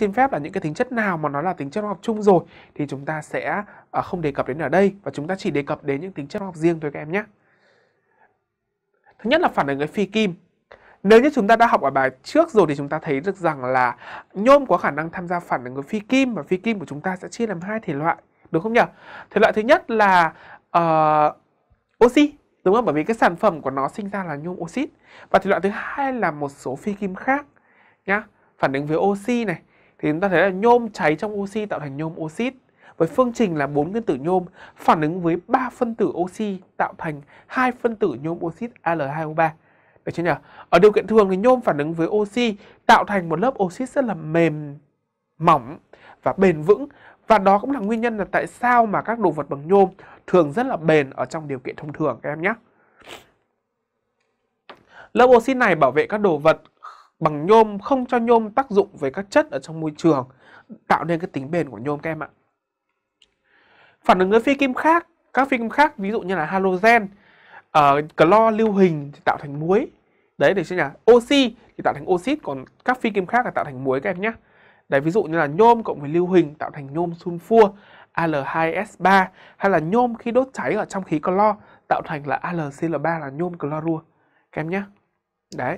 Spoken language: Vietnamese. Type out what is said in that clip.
xin phép là những cái tính chất nào mà nó là tính chất khoa học chung rồi thì chúng ta sẽ uh, không đề cập đến ở đây và chúng ta chỉ đề cập đến những tính chất khoa học riêng thôi các em nhé. Thứ nhất là phản ứng với phi kim. Nếu như chúng ta đã học ở bài trước rồi thì chúng ta thấy được rằng là nhôm có khả năng tham gia phản ứng với phi kim và phi kim của chúng ta sẽ chia làm hai thể loại, đúng không nhỉ? Thể loại thứ nhất là uh, oxy, đúng không? Bởi vì cái sản phẩm của nó sinh ra là nhôm oxit. Và thể loại thứ hai là một số phi kim khác nhá, phản ứng với oxy này, thì chúng ta thấy là nhôm cháy trong oxy tạo thành nhôm oxit với phương trình là bốn nguyên tử nhôm phản ứng với ba phân tử oxy tạo thành hai phân tử nhôm oxit Al2O3. Được chưa nhỉ? Ở điều kiện thường thì nhôm phản ứng với oxy tạo thành một lớp oxit rất là mềm, mỏng và bền vững và đó cũng là nguyên nhân là tại sao mà các đồ vật bằng nhôm thường rất là bền ở trong điều kiện thông thường các em nhé. Lớp oxit này bảo vệ các đồ vật bằng nhôm không cho nhôm tác dụng với các chất ở trong môi trường tạo nên cái tính bền của nhôm các em ạ. Phản ứng với phi kim khác, các phi kim khác ví dụ như là halogen, uh, clo lưu hình thì tạo thành muối. Đấy để xem nhà oxy thì tạo thành oxit còn các phi kim khác là tạo thành muối các em nhé. Đấy ví dụ như là nhôm cộng với lưu hình tạo thành nhôm sunfua Al2S3 hay là nhôm khi đốt cháy ở trong khí clo tạo thành là AlCl3 là nhôm clorua các em nhé. Đấy.